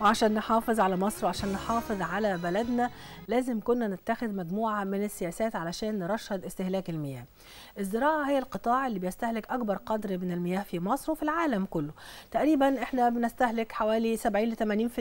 وعشان نحافظ على مصر وعشان نحافظ على بلدنا لازم كنا نتخذ مجموعة من السياسات علشان نرشد استهلاك المياه الزراعة هي القطاع اللي بيستهلك أكبر قدر من المياه في مصر وفي العالم كله تقريبا احنا بنستهلك حوالي 70 ل 80%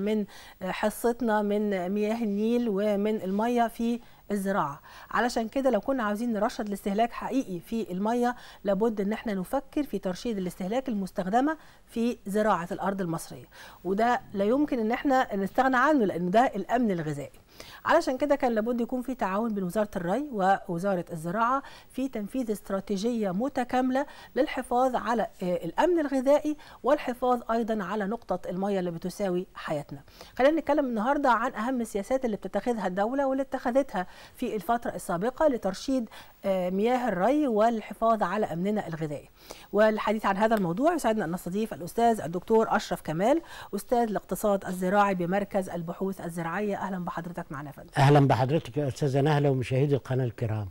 من حصتنا من مياه النيل ومن المياه في الزراعه علشان كده لو كنا عاوزين نرشد الاستهلاك حقيقي في الميه لابد ان احنا نفكر في ترشيد الاستهلاك المستخدمه في زراعه الارض المصريه وده لا يمكن ان احنا نستغنى عنه لان ده الامن الغذائي علشان كده كان لابد يكون في تعاون بين وزاره الري ووزاره الزراعه في تنفيذ استراتيجيه متكامله للحفاظ على آه، الامن الغذائي والحفاظ ايضا على نقطه الميه اللي بتساوي حياتنا خلينا نتكلم النهارده عن اهم السياسات اللي بتتخذها الدوله واللي اتخذتها في الفتره السابقه لترشيد مياه الري والحفاظ على امننا الغذائي. والحديث عن هذا الموضوع يسعدنا ان نستضيف الاستاذ الدكتور اشرف كمال استاذ الاقتصاد الزراعي بمركز البحوث الزراعيه اهلا بحضرتك معنا فندم. اهلا بحضرتك يا استاذه نهله ومشاهدي القناه الكرام.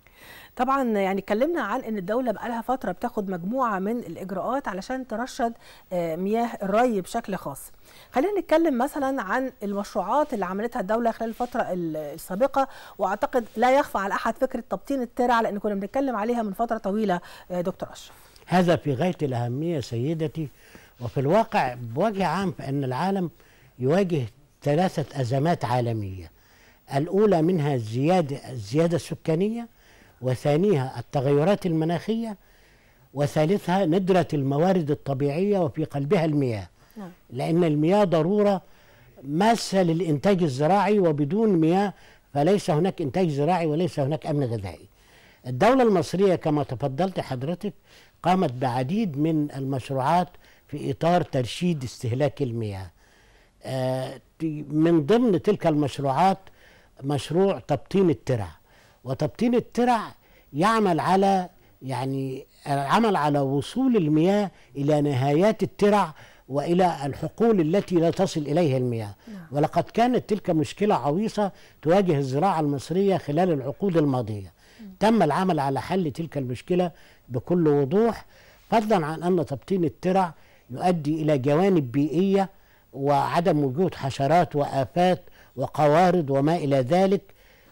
طبعا يعني اتكلمنا عن ان الدوله بقالها فتره بتاخد مجموعه من الاجراءات علشان ترشد آه، مياه الري بشكل خاص خلينا نتكلم مثلا عن المشروعات اللي عملتها الدوله خلال الفتره السابقه واعتقد لا يخفى على احد فكره تبطين الترع لان كنا بنتكلم عليها من فتره طويله آه، دكتور اشرف هذا في غايه الاهميه سيدتي وفي الواقع بوجه عام فان العالم يواجه ثلاثه ازمات عالميه الاولى منها الزياده الزياده السكانيه وثانيها التغيرات المناخية وثالثها ندرة الموارد الطبيعية وفي قلبها المياه نعم. لأن المياه ضرورة ماسة للإنتاج الزراعي وبدون مياه فليس هناك إنتاج زراعي وليس هناك أمن غذائي الدولة المصرية كما تفضلت حضرتك قامت بعديد من المشروعات في إطار ترشيد استهلاك المياه آه، من ضمن تلك المشروعات مشروع تبطين الترع وتبطين الترع يعمل على يعني العمل على وصول المياه إلى نهايات الترع والى الحقول التي لا تصل اليها المياه نعم. ولقد كانت تلك مشكله عويصه تواجه الزراعه المصريه خلال العقود الماضيه مم. تم العمل على حل تلك المشكله بكل وضوح فضلا عن ان تبطين الترع يؤدي الى جوانب بيئيه وعدم وجود حشرات وافات وقوارض وما الى ذلك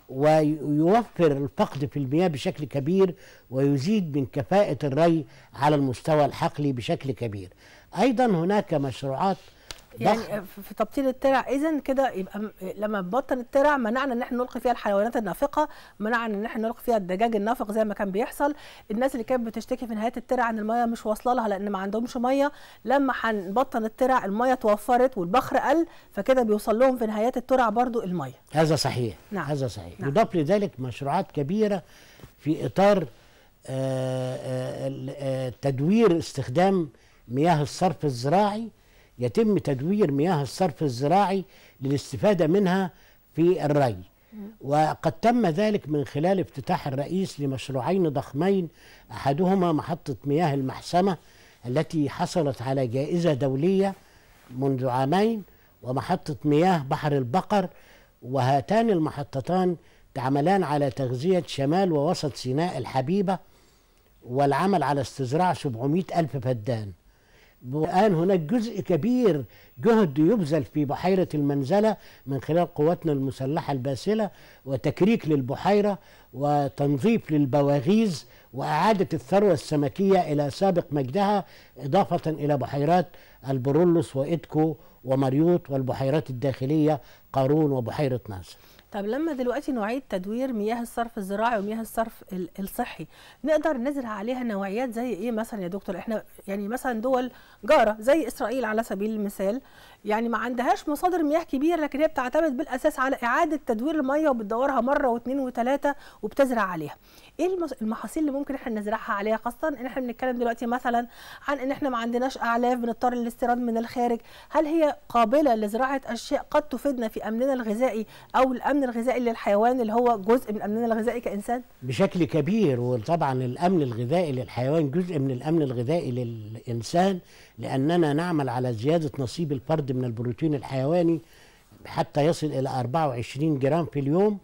ويوفر الفقد في المياه بشكل كبير ويزيد من كفاءة الري على المستوى الحقلي بشكل كبير أيضا هناك مشروعات يعني في تبطيل الترع اذا كده يبقى لما بطل الترع منعنا ان احنا نلقي فيها الحيوانات النافقه منعنا ان احنا نلقي فيها الدجاج النافق زي ما كان بيحصل الناس اللي كانت بتشتكي في نهايه الترع ان الميه مش واصله لها لان ما عندهمش ميه لما هنبطل الترع الميه توفرت والبخر قل فكده بيوصل لهم في نهايات الترع برضو الميه هذا صحيح نعم. هذا صحيح نعم. يضاف لذلك مشروعات كبيره في اطار آه، آه، آه، تدوير استخدام مياه الصرف الزراعي يتم تدوير مياه الصرف الزراعي للاستفادة منها في الري وقد تم ذلك من خلال افتتاح الرئيس لمشروعين ضخمين أحدهما محطة مياه المحسمة التي حصلت على جائزة دولية منذ عامين ومحطة مياه بحر البقر وهاتان المحطتان تعملان على تغذية شمال ووسط سيناء الحبيبة والعمل على استزراع 700 ألف فدان الآن هناك جزء كبير جهد يبذل في بحيرة المنزلة من خلال قواتنا المسلحة الباسلة وتكريك للبحيرة وتنظيف للبواغيز وإعادة الثروة السمكية إلى سابق مجدها إضافة إلى بحيرات البرولوس وإدكو ومريوط والبحيرات الداخلية قارون وبحيرة ناصر طب لما دلوقتي نعيد تدوير مياه الصرف الزراعي ومياه الصرف الصحي نقدر نزرع عليها نوعيات زي ايه مثلا يا دكتور احنا يعني مثلا دول جاره زي اسرائيل على سبيل المثال يعني ما عندهاش مصادر مياه كبيره لكن هي بتعتمد بالاساس على اعاده تدوير الميه وبتدورها مره واثنين وثلاثه وبتزرع عليها ايه المحاصيل اللي ممكن احنا نزرعها عليها خاصه ان احنا بنتكلم دلوقتي مثلا عن ان احنا ما عندناش اعلاف بنضطر للاستيراد من الخارج هل هي قابله لزراعه اشياء قد تفيدنا في امننا الغذائي او الامن الغذائي للحيوان اللي هو جزء من امننا الغذائي كانسان بشكل كبير وطبعا الامن الغذائي للحيوان جزء من الامن الغذائي للانسان لأننا نعمل على زيادة نصيب الفرد من البروتين الحيواني حتى يصل إلى 24 جرام في اليوم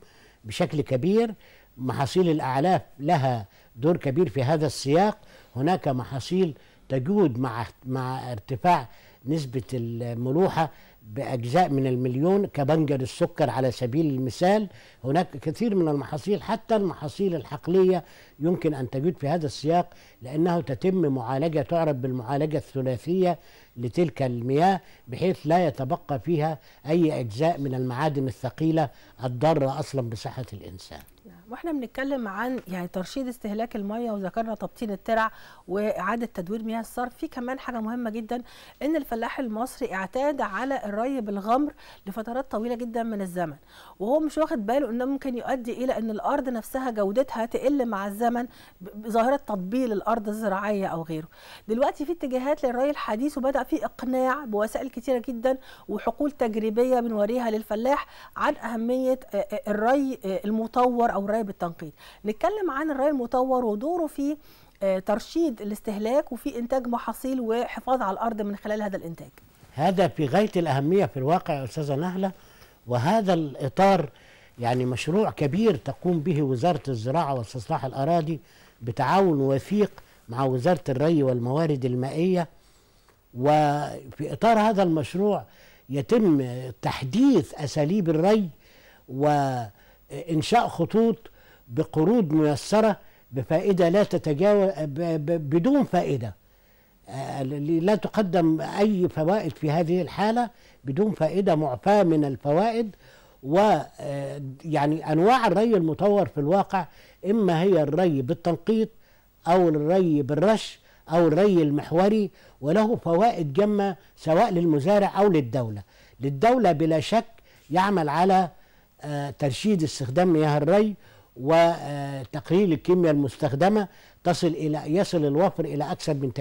بشكل كبير محاصيل الأعلاف لها دور كبير في هذا السياق هناك محاصيل تجود مع مع ارتفاع نسبة الملوحة بأجزاء من المليون كبنجر السكر على سبيل المثال هناك كثير من المحاصيل حتى المحاصيل الحقلية يمكن أن تجود في هذا السياق لأنه تتم معالجة تعرف بالمعالجة الثلاثية لتلك المياه بحيث لا يتبقى فيها أي أجزاء من المعادن الثقيلة الضارة أصلا بصحة الإنسان نعم. واحنا بنتكلم عن يعني ترشيد استهلاك الميه وذكرنا تبطين الترع واعاده تدوير مياه الصرف في كمان حاجه مهمه جدا ان الفلاح المصري اعتاد على الري بالغمر لفترات طويله جدا من الزمن وهو مش واخد باله انه ممكن يؤدي الى ان الارض نفسها جودتها تقل مع الزمن زمن ظاهره تطبيل الارض الزراعيه او غيره دلوقتي في اتجاهات للري الحديث وبدا في اقناع بوسائل كتيره جدا وحقول تجريبيه بنوريها للفلاح عن اهميه آه، آه، الري آه، المطور او الري بالتنقيط نتكلم عن الري المطور ودوره في ترشيد الاستهلاك وفي انتاج محاصيل وحفاظ على الارض من خلال هذا الانتاج هذا في غايه الاهميه في الواقع يا استاذه نهله وهذا الاطار يعني مشروع كبير تقوم به وزارة الزراعة واستصلاح الأراضي بتعاون وثيق مع وزارة الري والموارد المائية وفي إطار هذا المشروع يتم تحديث أساليب الري وإنشاء خطوط بقروض ميسرة بفائدة لا تتجاوز بدون فائدة آه، لا تقدم أي فوائد في هذه الحالة بدون فائدة معفاة من الفوائد ويعني آه، انواع الري المطور في الواقع اما هي الري بالتنقيط او الري بالرش او الري المحوري وله فوائد جمه سواء للمزارع او للدوله للدوله بلا شك يعمل على آه، ترشيد استخدام مياه الري وتقليل آه، الكيمياء المستخدمه تصل إلى يصل الوفر إلى أكثر من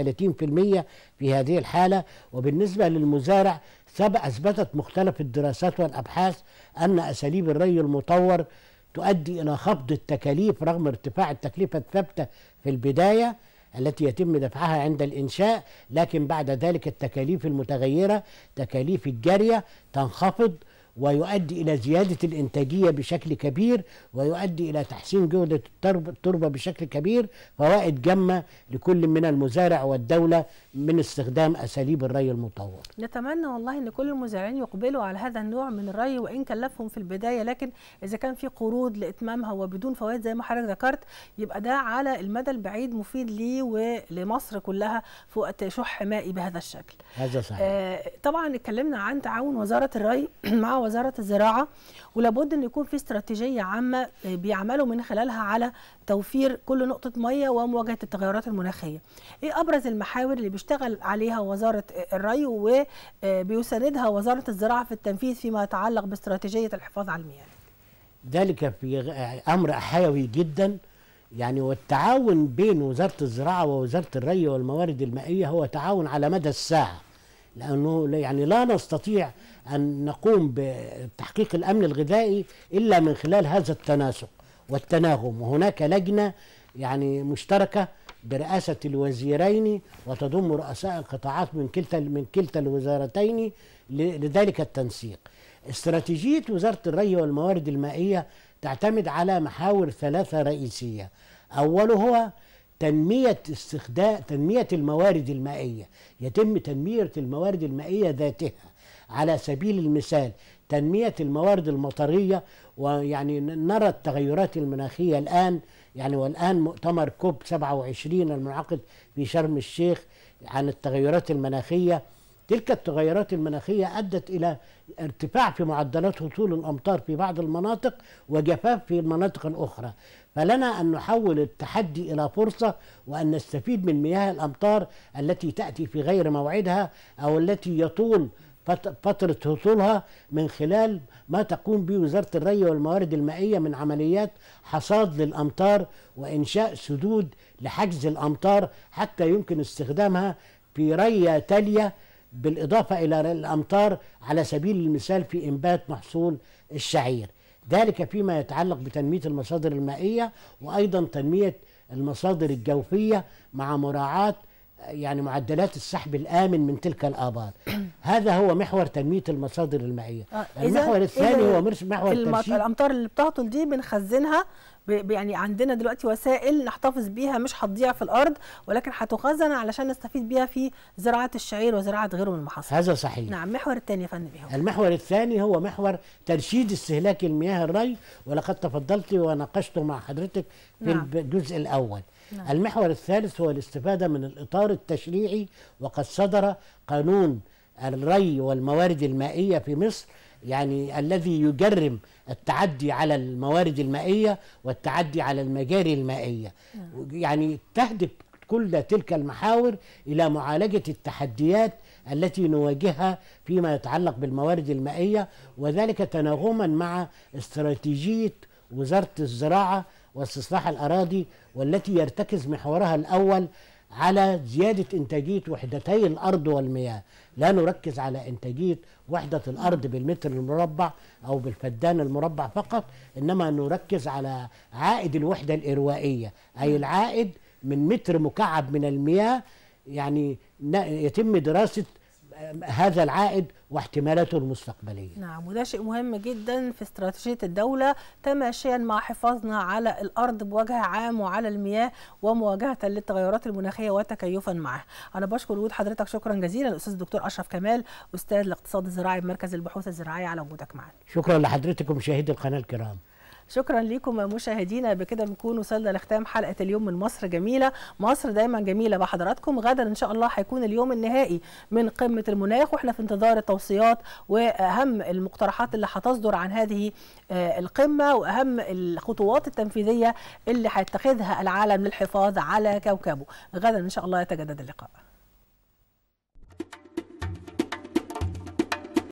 30% في هذه الحالة وبالنسبة للمزارع أثبتت مختلف الدراسات والأبحاث أن أساليب الري المطور تؤدي إلى خفض التكاليف رغم ارتفاع التكلفة الثابتة في البداية التي يتم دفعها عند الإنشاء لكن بعد ذلك التكاليف المتغيرة تكاليف الجارية تنخفض ويؤدي إلى زيادة الإنتاجية بشكل كبير ويؤدي إلى تحسين جودة التربة بشكل كبير فوائد جمة لكل من المزارع والدولة من استخدام أساليب الري المطور نتمنى والله أن كل المزارعين يقبلوا على هذا النوع من الري وإن كلفهم في البداية لكن إذا كان في قروض لإتمامها وبدون فوائد زي ما حضرتك ذكرت يبقى ده على المدى البعيد مفيد ليه ولمصر كلها في وقت شح مائي بهذا الشكل هذا صحيح آه طبعا اتكلمنا عن تعاون وزارة الري مع وزاره الزراعه ولابد ان يكون في استراتيجيه عامه آه، بيعملوا من خلالها على توفير كل نقطه ميه ومواجهه التغيرات المناخيه. ايه ابرز المحاور اللي بيشتغل عليها وزاره آه، الري وبيساندها آه، وزاره الزراعه في التنفيذ فيما يتعلق باستراتيجيه الحفاظ على المياه؟ ذلك في امر حيوي جدا يعني والتعاون بين وزاره الزراعه ووزاره الري والموارد المائيه هو تعاون على مدى الساعه لأنه يعني لا نستطيع أن نقوم بتحقيق الأمن الغذائي إلا من خلال هذا التناسق والتناغم وهناك لجنة يعني مشتركة برئاسة الوزيرين وتضم رؤساء القطاعات من كلتا من كلتا الوزارتين لذلك التنسيق. استراتيجية وزارة الري والموارد المائية تعتمد على محاور ثلاثة رئيسية. أولها تنمية استخدام تنمية الموارد المائية يتم تنمية الموارد المائية ذاتها على سبيل المثال تنمية الموارد المطرية ويعني نرى التغيرات المناخية الآن يعني والآن مؤتمر كوب 27 المنعقد في شرم الشيخ عن التغيرات المناخية تلك التغيرات المناخية أدت إلى ارتفاع في معدلات هطول الأمطار في بعض المناطق وجفاف في المناطق الأخرى فلنا أن نحول التحدي إلى فرصة وأن نستفيد من مياه الأمطار التي تأتي في غير موعدها أو التي يطول فترة حصولها من خلال ما تقوم به وزارة الري والموارد المائية من عمليات حصاد للأمطار وإنشاء سدود لحجز الأمطار حتى يمكن استخدامها في رية تالية بالإضافة إلى الأمطار على سبيل المثال في إنبات محصول الشعير ذلك فيما يتعلق بتنمية المصادر المائية وأيضا تنمية المصادر الجوفية مع مراعاة يعني معدلات السحب الآمن من تلك الآبار هذا هو محور تنمية المصادر المائية آه المحور الثاني هو محور المط... الأمطار اللي بتهطل دي بنخزنها يعني عندنا دلوقتي وسائل نحتفظ بيها مش هتضيع في الأرض ولكن هتخزن علشان نستفيد بيها في زراعة الشعير وزراعة غيره من المحاصيل هذا صحيح نعم المحور الثاني يا فندم المحور الثاني هو محور ترشيد استهلاك المياه الري ولقد تفضلت وناقشته مع حضرتك في نعم. الجزء الأول نعم. المحور الثالث هو الاستفادة من الإطار التشريعي وقد صدر قانون الري والموارد المائية في مصر يعني الذي يجرم التعدي على الموارد المائية والتعدي على المجاري المائية نعم. يعني تهدف كل تلك المحاور إلى معالجة التحديات التي نواجهها فيما يتعلق بالموارد المائية وذلك تناغما مع استراتيجية وزارة الزراعة واستصلاح الأراضي والتي يرتكز محورها الأول على زيادة إنتاجية وحدتي الأرض والمياه لا نركز على إنتاجية وحدة الأرض بالمتر المربع أو بالفدان المربع فقط إنما نركز على عائد الوحدة الإروائية أي نعم. العائد من متر مكعب من المياه يعني يتم دراسة هذا العائد واحتمالاته المستقبلية نعم وده شيء مهم جدا في استراتيجية الدولة تماشيا مع حفاظنا على الأرض بوجه عام وعلى المياه ومواجهة للتغيرات المناخية وتكيفا معها أنا بشكر وجود حضرتك شكرا جزيلا الأستاذ الدكتور أشرف كمال أستاذ الاقتصاد الزراعي بمركز البحوث الزراعية على وجودك معنا شكرا لحضرتكم مشاهدي القناة الكرام شكرا لكم مشاهدينا بكده بنكون وصلنا لختام حلقه اليوم من مصر جميله مصر دايما جميله بحضراتكم غدا ان شاء الله هيكون اليوم النهائي من قمه المناخ واحنا في انتظار التوصيات واهم المقترحات اللي هتصدر عن هذه آه، القمه واهم الخطوات التنفيذيه اللي هيتخذها العالم للحفاظ على كوكبه غدا ان شاء الله يتجدد اللقاء